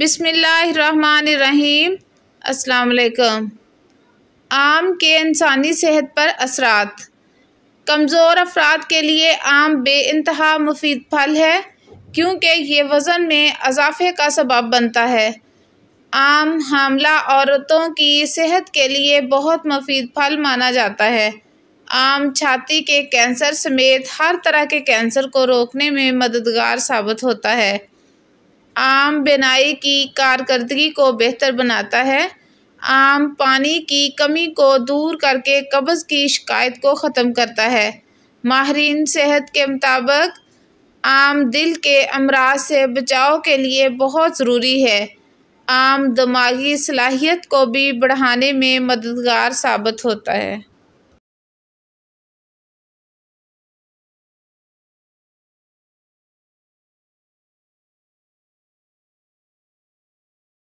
अस्सलाम वालेकुम आम के इंसानी सेहत पर असरात कमज़ोर अफराद के लिए आम बे इंतहा मुफीद फल है क्योंकि ये वज़न में अजाफे का सबब बनता है आम हामला औरतों की सेहत के लिए बहुत मुफीद फल माना जाता है आम छाती के कैंसर समेत हर तरह के कैंसर को रोकने में मददगार साबित होता है आम बेनाई की कारकर्दगी को बेहतर बनाता है आम पानी की कमी को दूर करके कब्ज़ की शिकायत को ख़त्म करता है माहरीन सेहत के मुताबिक आम दिल के अमराज से बचाव के लिए बहुत ज़रूरी है आम दिमागी सलाहियत को भी बढ़ाने में मददगार साबित होता है